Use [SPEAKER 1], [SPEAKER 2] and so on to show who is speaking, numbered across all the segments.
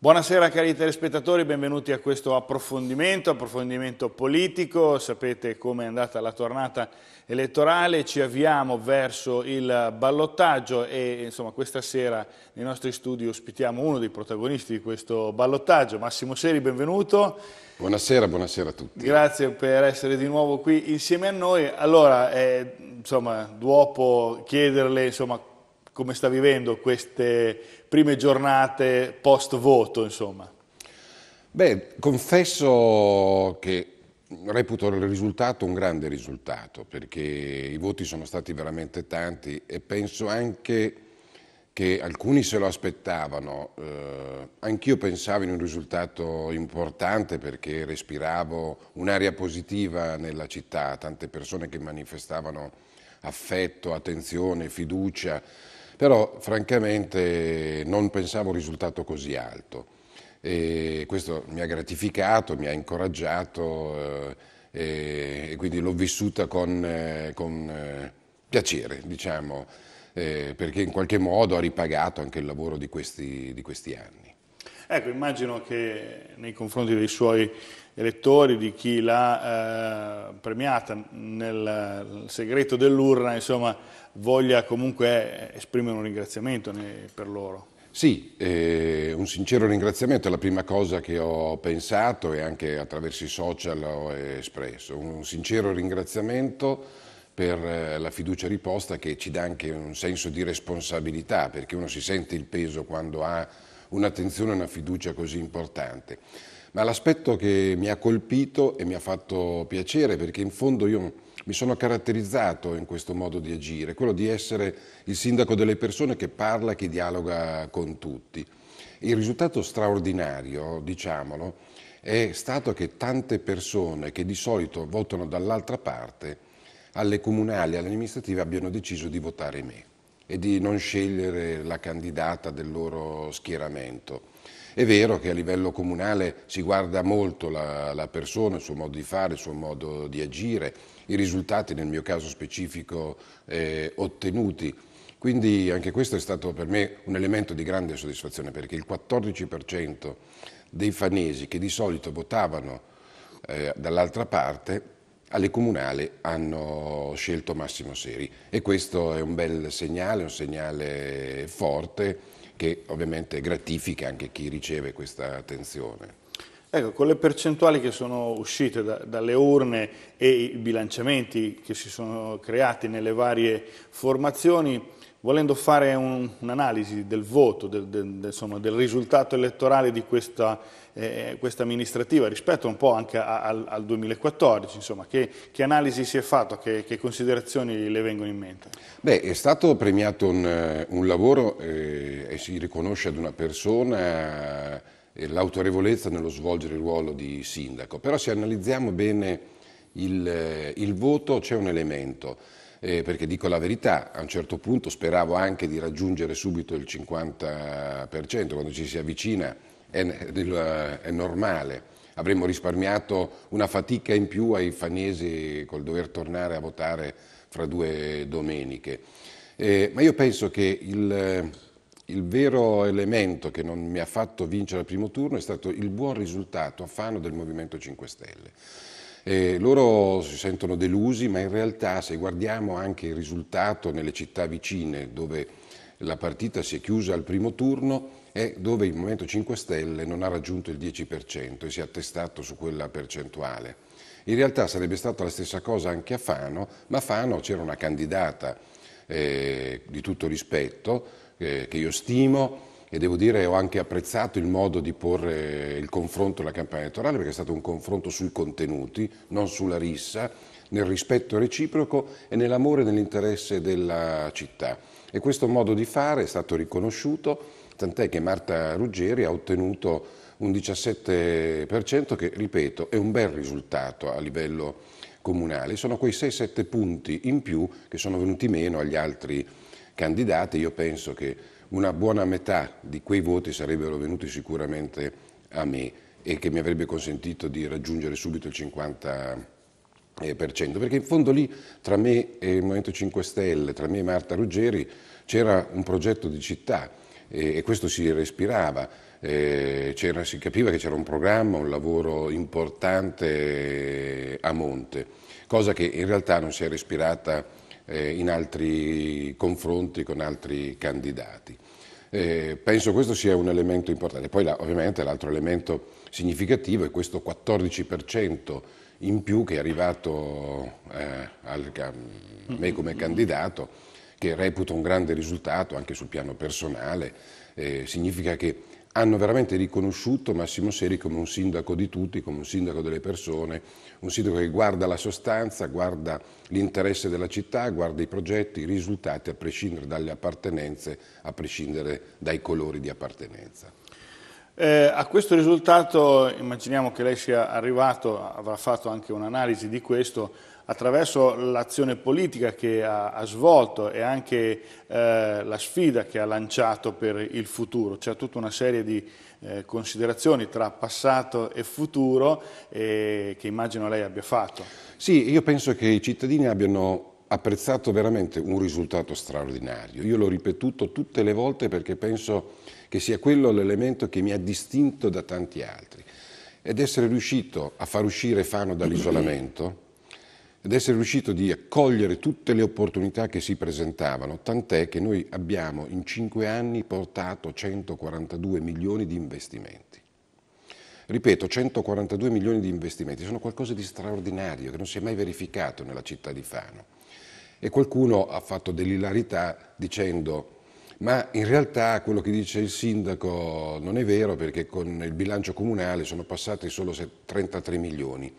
[SPEAKER 1] Buonasera cari telespettatori, benvenuti a questo approfondimento, approfondimento politico, sapete com'è andata la tornata elettorale, ci avviamo verso il ballottaggio e insomma questa sera nei nostri studi ospitiamo uno dei protagonisti di questo ballottaggio, Massimo Seri, benvenuto. Buonasera, buonasera a tutti. Grazie per essere di nuovo qui insieme a noi. Allora, eh, insomma, dopo chiederle insomma, come sta vivendo queste prime giornate post-voto, insomma?
[SPEAKER 2] Beh, confesso che reputo il risultato un grande risultato, perché i voti sono stati veramente tanti e penso anche che alcuni se lo aspettavano. Eh, anch'io pensavo in un risultato importante perché respiravo un'aria positiva nella città, tante persone che manifestavano affetto, attenzione, fiducia però francamente non pensavo un risultato così alto. E questo mi ha gratificato, mi ha incoraggiato eh, e quindi l'ho vissuta con, eh, con eh, piacere, diciamo, eh, perché in qualche modo ha ripagato anche il lavoro di questi, di questi anni.
[SPEAKER 1] Ecco, immagino che nei confronti dei suoi elettori, di chi l'ha eh, premiata nel segreto dell'urna, insomma, voglia comunque esprimere un ringraziamento per loro.
[SPEAKER 2] Sì, eh, un sincero ringraziamento è la prima cosa che ho pensato e anche attraverso i social ho espresso. Un sincero ringraziamento per eh, la fiducia riposta che ci dà anche un senso di responsabilità, perché uno si sente il peso quando ha un'attenzione e una fiducia così importante. Ma l'aspetto che mi ha colpito e mi ha fatto piacere, perché in fondo io mi sono caratterizzato in questo modo di agire, quello di essere il sindaco delle persone che parla, che dialoga con tutti. Il risultato straordinario, diciamolo, è stato che tante persone che di solito votano dall'altra parte, alle comunali, alle amministrative, abbiano deciso di votare me e di non scegliere la candidata del loro schieramento. È vero che a livello comunale si guarda molto la, la persona, il suo modo di fare, il suo modo di agire, i risultati nel mio caso specifico eh, ottenuti. Quindi anche questo è stato per me un elemento di grande soddisfazione perché il 14% dei fanesi che di solito votavano eh, dall'altra parte alle comunali hanno scelto Massimo Seri e questo è un bel segnale, un segnale forte che ovviamente gratifica anche chi riceve questa attenzione.
[SPEAKER 1] Ecco, con le percentuali che sono uscite da, dalle urne e i bilanciamenti che si sono creati nelle varie formazioni, volendo fare un'analisi del voto, del, del, insomma, del, risultato elettorale di questa, eh, questa, amministrativa rispetto un po' anche a, a, al, 2014, insomma, che, che, analisi si è fatta, che, che, considerazioni le vengono in mente?
[SPEAKER 2] Beh, è stato premiato un, un lavoro eh, e si riconosce ad una persona eh, l'autorevolezza nello svolgere il ruolo di sindaco, però se analizziamo bene il, eh, il voto c'è un elemento eh, perché dico la verità, a un certo punto speravo anche di raggiungere subito il 50%, quando ci si avvicina è, è normale. Avremmo risparmiato una fatica in più ai fanesi col dover tornare a votare fra due domeniche. Eh, ma io penso che il, il vero elemento che non mi ha fatto vincere al primo turno è stato il buon risultato a Fano del Movimento 5 Stelle. Eh, loro si sentono delusi, ma in realtà se guardiamo anche il risultato nelle città vicine dove la partita si è chiusa al primo turno è dove il Movimento 5 Stelle non ha raggiunto il 10% e si è attestato su quella percentuale. In realtà sarebbe stata la stessa cosa anche a Fano, ma a Fano c'era una candidata eh, di tutto rispetto eh, che io stimo, e devo dire ho anche apprezzato il modo di porre il confronto alla campagna elettorale perché è stato un confronto sui contenuti, non sulla rissa, nel rispetto reciproco e nell'amore e nell'interesse della città. E questo modo di fare è stato riconosciuto, tant'è che Marta Ruggeri ha ottenuto un 17% che, ripeto, è un bel risultato a livello comunale. Sono quei 6-7 punti in più che sono venuti meno agli altri candidati. Io penso che una buona metà di quei voti sarebbero venuti sicuramente a me e che mi avrebbe consentito di raggiungere subito il 50%. Eh, Perché in fondo lì, tra me e il Movimento 5 Stelle, tra me e Marta Ruggeri, c'era un progetto di città eh, e questo si respirava. Eh, si capiva che c'era un programma, un lavoro importante eh, a monte, cosa che in realtà non si è respirata eh, in altri confronti con altri candidati. Eh, penso questo sia un elemento importante. Poi là, ovviamente l'altro elemento significativo è questo 14% in più che è arrivato eh, al, a mm. me come candidato, che reputo un grande risultato anche sul piano personale. Eh, significa che hanno veramente riconosciuto Massimo Seri come un sindaco di tutti, come un sindaco delle persone, un sindaco che guarda la sostanza, guarda l'interesse della città, guarda i progetti, i risultati, a prescindere dalle appartenenze, a prescindere dai colori di appartenenza.
[SPEAKER 1] Eh, a questo risultato immaginiamo che lei sia arrivato, avrà fatto anche un'analisi di questo, attraverso l'azione politica che ha, ha svolto e anche eh, la sfida che ha lanciato per il futuro. C'è tutta una serie di eh, considerazioni tra passato e futuro eh, che immagino lei abbia
[SPEAKER 2] fatto. Sì, io penso che i cittadini abbiano apprezzato veramente un risultato straordinario. Io l'ho ripetuto tutte le volte perché penso che sia quello l'elemento che mi ha distinto da tanti altri ed essere riuscito a far uscire Fano dall'isolamento ed essere riuscito di accogliere tutte le opportunità che si presentavano, tant'è che noi abbiamo in cinque anni portato 142 milioni di investimenti. Ripeto, 142 milioni di investimenti sono qualcosa di straordinario che non si è mai verificato nella città di Fano. E qualcuno ha fatto dell'ilarità dicendo ma in realtà quello che dice il sindaco non è vero perché con il bilancio comunale sono passati solo 33 milioni.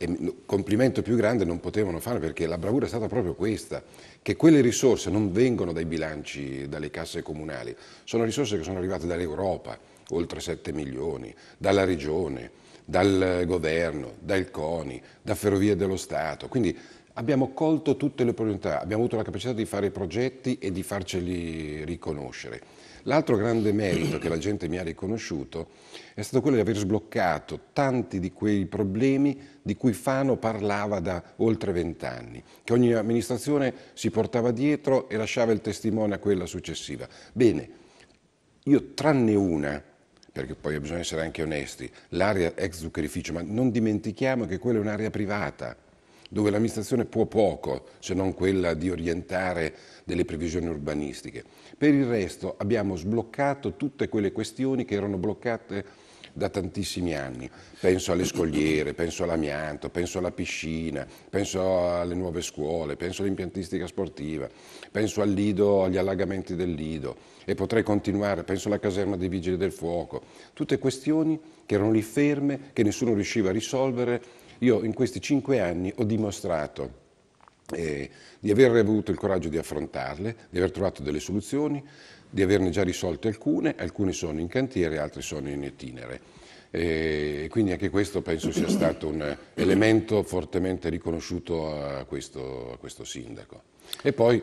[SPEAKER 2] E complimento più grande non potevano fare perché la bravura è stata proprio questa, che quelle risorse non vengono dai bilanci, dalle casse comunali, sono risorse che sono arrivate dall'Europa, oltre 7 milioni, dalla regione, dal governo, dal CONI, da Ferrovie dello Stato. Quindi abbiamo colto tutte le opportunità, abbiamo avuto la capacità di fare i progetti e di farceli riconoscere. L'altro grande merito che la gente mi ha riconosciuto è stato quello di aver sbloccato tanti di quei problemi di cui Fano parlava da oltre vent'anni, che ogni amministrazione si portava dietro e lasciava il testimone a quella successiva. Bene, io tranne una, perché poi bisogna essere anche onesti, l'area ex zuccherificio, ma non dimentichiamo che quella è un'area privata dove l'amministrazione può poco se non quella di orientare delle previsioni urbanistiche. Per il resto abbiamo sbloccato tutte quelle questioni che erano bloccate da tantissimi anni. Penso alle scogliere, penso all'amianto, penso alla piscina, penso alle nuove scuole, penso all'impiantistica sportiva, penso al lido, agli allagamenti del lido e potrei continuare, penso alla caserma dei vigili del fuoco. Tutte questioni che erano lì ferme, che nessuno riusciva a risolvere io in questi cinque anni ho dimostrato eh, di aver avuto il coraggio di affrontarle, di aver trovato delle soluzioni, di averne già risolte alcune, alcune sono in cantiere, altre sono in itinere. Eh, e quindi anche questo penso sia stato un elemento fortemente riconosciuto a questo, a questo sindaco. E poi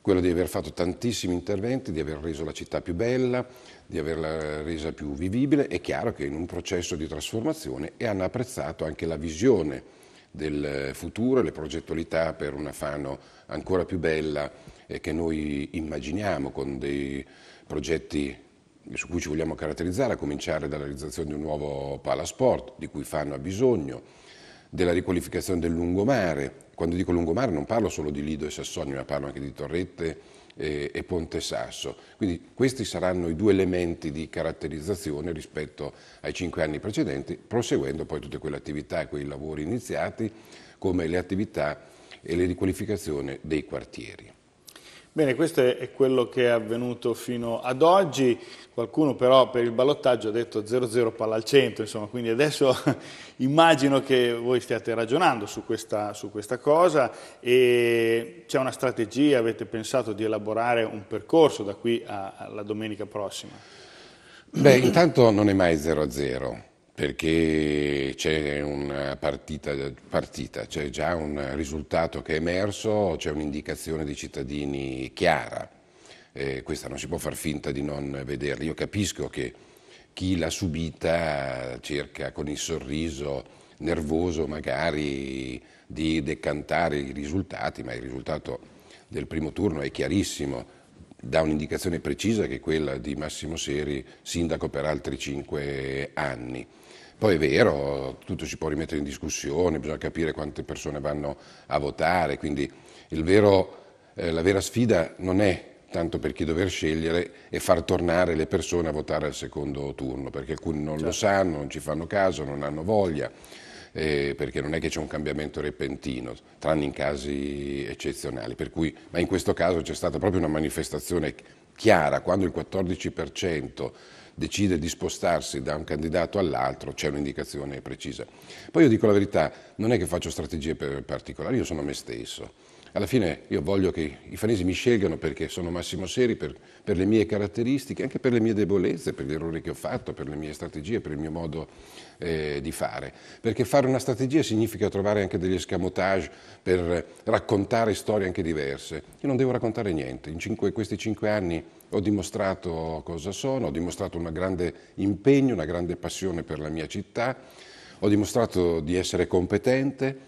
[SPEAKER 2] quello di aver fatto tantissimi interventi, di aver reso la città più bella, di averla resa più vivibile. È chiaro che in un processo di trasformazione e hanno apprezzato anche la visione del futuro e le progettualità per una Fano ancora più bella eh, che noi immaginiamo con dei progetti eh, su cui ci vogliamo caratterizzare, a cominciare dalla realizzazione di un nuovo palasport di cui Fano ha bisogno, della riqualificazione del lungomare. Quando dico lungomare non parlo solo di Lido e Sassoni, ma parlo anche di Torrette e, Ponte Sasso. Quindi questi saranno i due elementi di caratterizzazione rispetto ai cinque anni precedenti, proseguendo poi tutte quelle attività e quei lavori iniziati come le attività e le riqualificazioni dei quartieri.
[SPEAKER 1] Bene, questo è quello che è avvenuto fino ad oggi, qualcuno però per il ballottaggio ha detto 0-0 palla al centro, insomma, quindi adesso immagino che voi stiate ragionando su questa, su questa cosa e c'è una strategia, avete pensato di elaborare un percorso da qui alla domenica prossima?
[SPEAKER 2] Beh, intanto non è mai 0-0 perché c'è una partita, partita c'è già un risultato che è emerso, c'è un'indicazione dei cittadini chiara. Eh, questa non si può far finta di non vederla. Io capisco che chi l'ha subita cerca con il sorriso nervoso magari di decantare i risultati, ma il risultato del primo turno è chiarissimo, dà un'indicazione precisa che è quella di Massimo Seri, sindaco per altri cinque anni. Poi è vero, tutto si può rimettere in discussione, bisogna capire quante persone vanno a votare, quindi vero, eh, la vera sfida non è tanto per chi dover scegliere e far tornare le persone a votare al secondo turno, perché alcuni non certo. lo sanno, non ci fanno caso, non hanno voglia. Eh, perché non è che c'è un cambiamento repentino, tranne in casi eccezionali. Cui, ma in questo caso c'è stata proprio una manifestazione chiara, quando il 14% decide di spostarsi da un candidato all'altro, c'è un'indicazione precisa. Poi io dico la verità, non è che faccio strategie particolari, io sono me stesso alla fine io voglio che i fanesi mi scelgano perché sono Massimo Seri, per, per, le mie caratteristiche, anche per le mie debolezze, per gli errori che ho fatto, per le mie strategie, per il mio modo eh, di fare. Perché fare una strategia significa trovare anche degli escamotage per raccontare storie anche diverse. Io non devo raccontare niente. In cinque, questi cinque anni ho dimostrato cosa sono, ho dimostrato un grande impegno, una grande passione per la mia città, ho dimostrato di essere competente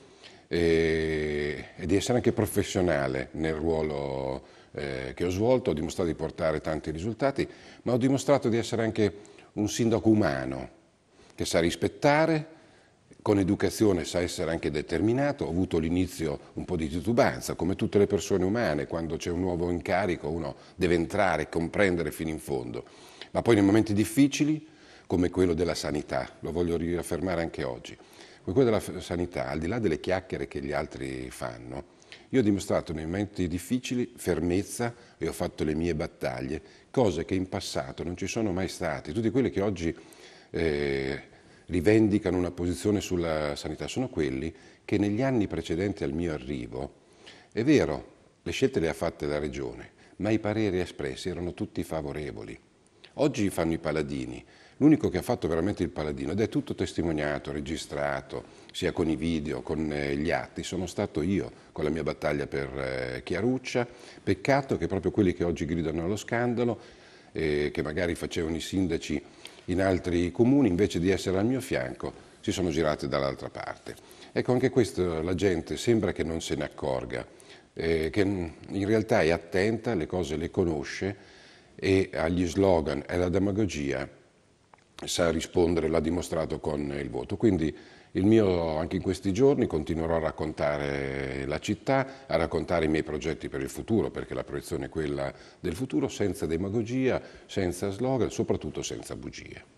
[SPEAKER 2] e, e di essere anche professionale nel ruolo eh, che ho svolto, ho dimostrato di portare tanti risultati, ma ho dimostrato di essere anche un sindaco umano che sa rispettare, con educazione sa essere anche determinato, ho avuto all'inizio un po' di titubanza, come tutte le persone umane, quando c'è un nuovo incarico uno deve entrare, e comprendere fino in fondo, ma poi nei momenti difficili, come quello della sanità, lo voglio riaffermare anche oggi, come quello della sanità, al di là delle chiacchiere che gli altri fanno, io ho dimostrato nei momenti difficili fermezza e ho fatto le mie battaglie, cose che in passato non ci sono mai state. Tutti quelli che oggi eh, rivendicano una posizione sulla sanità sono quelli che negli anni precedenti al mio arrivo, è vero, le scelte le ha fatte la Regione, ma i pareri espressi erano tutti favorevoli. Oggi fanno i paladini, L'unico che ha fatto veramente il paladino, ed è tutto testimoniato, registrato, sia con i video, con eh, gli atti, sono stato io con la mia battaglia per eh, Chiaruccia. Peccato che proprio quelli che oggi gridano allo scandalo, eh, che magari facevano i sindaci in altri comuni, invece di essere al mio fianco, si sono girati dall'altra parte. Ecco, anche questo la gente sembra che non se ne accorga, eh, che in realtà è attenta, le cose le conosce e agli slogan e alla demagogia sa rispondere, l'ha dimostrato con il voto. Quindi il mio, anche in questi giorni, continuerò a raccontare la città, a raccontare i miei progetti per il futuro, perché la proiezione è quella del futuro, senza demagogia, senza slogan, soprattutto senza bugie.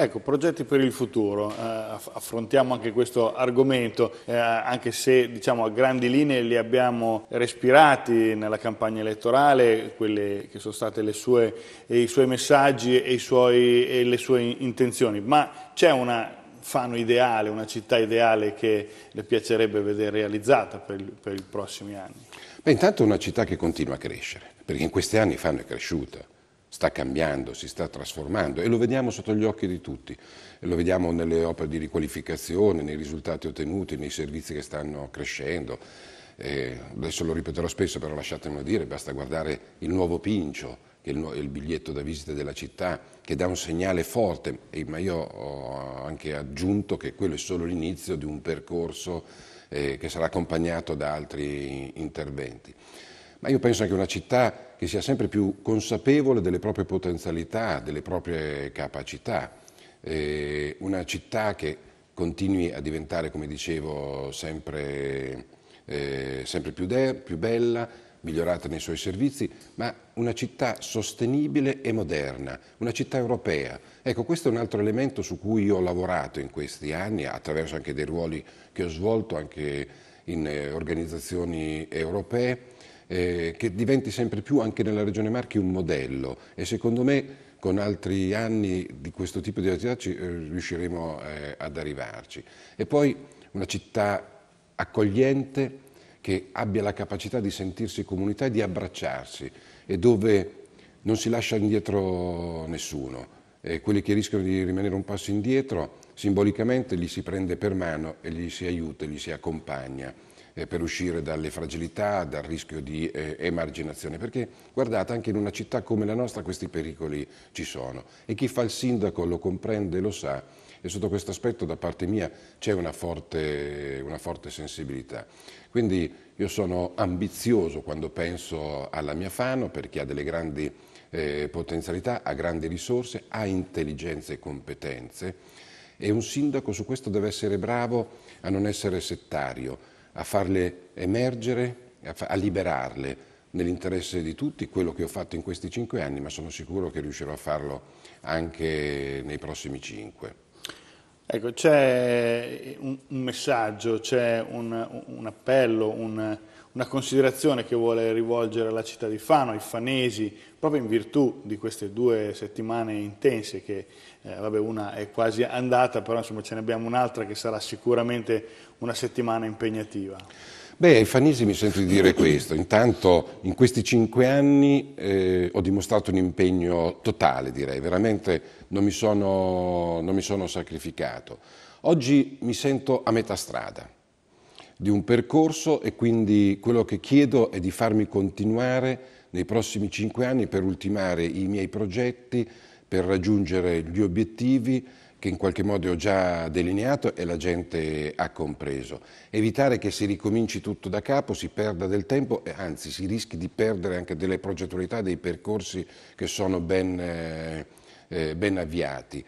[SPEAKER 1] Ecco, progetti per il futuro, eh, affrontiamo anche questo argomento, eh, anche se diciamo, a grandi linee li abbiamo respirati nella campagna elettorale, quelli che sono stati i suoi messaggi e, suoi, e le sue intenzioni, ma c'è una fano ideale, una città ideale che le piacerebbe vedere realizzata per, il, per i prossimi anni?
[SPEAKER 2] Beh, intanto una città che continua a crescere, perché in questi anni Fano è cresciuta sta cambiando, si sta trasformando e lo vediamo sotto gli occhi di tutti, e lo vediamo nelle opere di riqualificazione, nei risultati ottenuti, nei servizi che stanno crescendo. E eh, adesso lo ripeterò spesso, però lasciatemelo dire, basta guardare il nuovo Pincio, che è il, biglietto da visita della città, che dà un segnale forte, ma io ho anche aggiunto che quello è solo l'inizio di un percorso eh, che sarà accompagnato da altri interventi ma io penso anche una città che sia sempre più consapevole delle proprie potenzialità, delle proprie capacità, eh, una città che continui a diventare, come dicevo, sempre, eh, sempre più, de- più bella, migliorata nei suoi servizi, ma una città sostenibile e moderna, una città europea. Ecco, questo è un altro elemento su cui io ho lavorato in questi anni, attraverso anche dei ruoli che ho svolto anche in eh, organizzazioni europee eh, che diventi sempre più anche nella Regione Marchi un modello e secondo me con altri anni di questo tipo di attività ci, eh, riusciremo eh, ad arrivarci. E poi una città accogliente che abbia la capacità di sentirsi comunità e di abbracciarsi e dove non si lascia indietro nessuno. E quelli che rischiano di rimanere un passo indietro, simbolicamente li si prende per mano e li si aiuta, li si accompagna. Eh, per uscire dalle fragilità, dal rischio di eh, emarginazione, perché guardate anche in una città come la nostra questi pericoli ci sono e chi fa il sindaco lo comprende, lo sa e sotto questo aspetto da parte mia c'è una forte, una forte sensibilità. Quindi io sono ambizioso quando penso alla mia Fano perché ha delle grandi eh, potenzialità, ha grandi risorse, ha intelligenze e competenze e un sindaco su questo deve essere bravo a non essere settario, a farle emergere, a, fa a liberarle nell'interesse di tutti, quello che ho fatto in questi cinque anni, ma sono sicuro che riuscirò a farlo anche nei prossimi cinque. Ecco, c'è un, un, messaggio, c'è
[SPEAKER 1] un, un, appello, un, una considerazione che vuole rivolgere alla città di Fano, ai fanesi, proprio in virtù di queste due settimane intense che eh, vabbè, una è quasi andata, però insomma ce ne abbiamo un'altra che sarà sicuramente una settimana impegnativa.
[SPEAKER 2] Beh, ai fanesi mi sento di dire questo. Intanto in questi cinque anni eh, ho dimostrato un impegno totale, direi, veramente non mi sono, non mi sono sacrificato. Oggi mi sento a metà strada di un percorso e quindi quello che chiedo è di farmi continuare nei prossimi cinque anni per ultimare i miei progetti, per raggiungere gli obiettivi che in qualche modo ho già delineato e la gente ha compreso. Evitare che si ricominci tutto da capo, si perda del tempo e anzi si rischi di perdere anche delle progettualità, dei percorsi che sono ben, eh, eh ben avviati.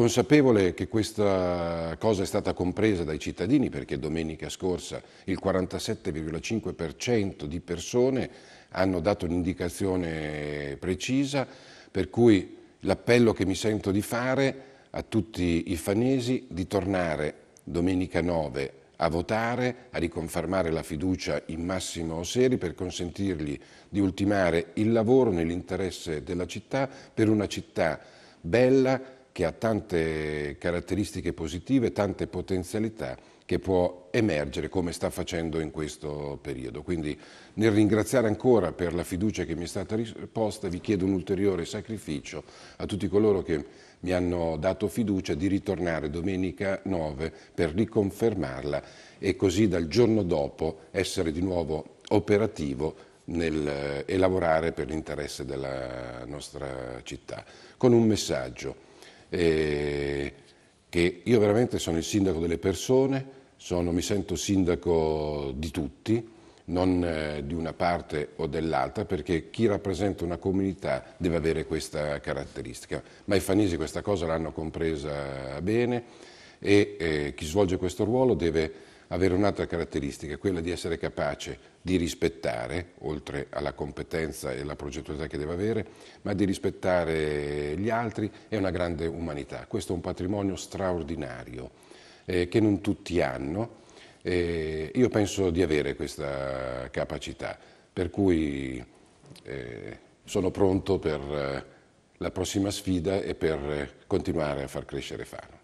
[SPEAKER 2] Consapevole che questa cosa è stata compresa dai cittadini perché domenica scorsa il 47,5% di persone hanno dato un'indicazione precisa, per cui l'appello che mi sento di fare a tutti i fanesi di tornare domenica 9 a votare, a riconfermare la fiducia in Massimo Seri per consentirgli di ultimare il lavoro nell'interesse della città per una città bella, che ha tante caratteristiche positive, tante potenzialità che può emergere come sta facendo in questo periodo. Quindi nel ringraziare ancora per la fiducia che mi è stata risposta vi chiedo un ulteriore sacrificio a tutti coloro che mi hanno dato fiducia di ritornare domenica 9 per riconfermarla e così dal giorno dopo essere di nuovo operativo nel, e eh, lavorare per l'interesse della nostra città. Con un messaggio eh, che io veramente sono il sindaco delle persone, sono, mi sento sindaco di tutti, non eh, di una parte o dell'altra, perché chi rappresenta una comunità deve avere questa caratteristica. Ma i fanisi questa cosa l'hanno compresa bene e eh, chi svolge questo ruolo deve avere un'altra caratteristica, quella di essere capace di rispettare, oltre alla competenza e alla progettualità che deve avere, ma di rispettare gli altri e una grande umanità. Questo è un patrimonio straordinario eh, che non tutti hanno. E eh, io penso di avere questa capacità, per cui eh, sono pronto per eh, la prossima sfida e per continuare a far crescere Fano.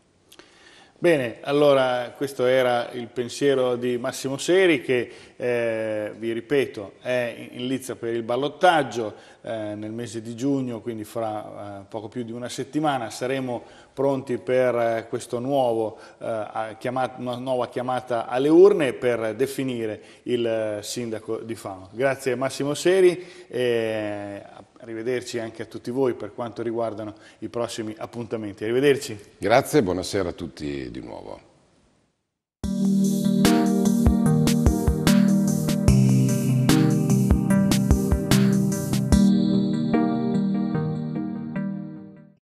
[SPEAKER 1] Bene, allora questo era il pensiero di Massimo Seri che, eh, vi ripeto, è in lizza per il ballottaggio eh, nel mese di giugno, quindi fra eh, poco più di una settimana saremo pronti per eh, una eh, nuova chiamata alle urne per definire il eh, sindaco di Fano. Grazie Massimo Seri. E, arrivederci anche a tutti voi per quanto riguardano i prossimi appuntamenti. Arrivederci.
[SPEAKER 2] Grazie buonasera a tutti di nuovo.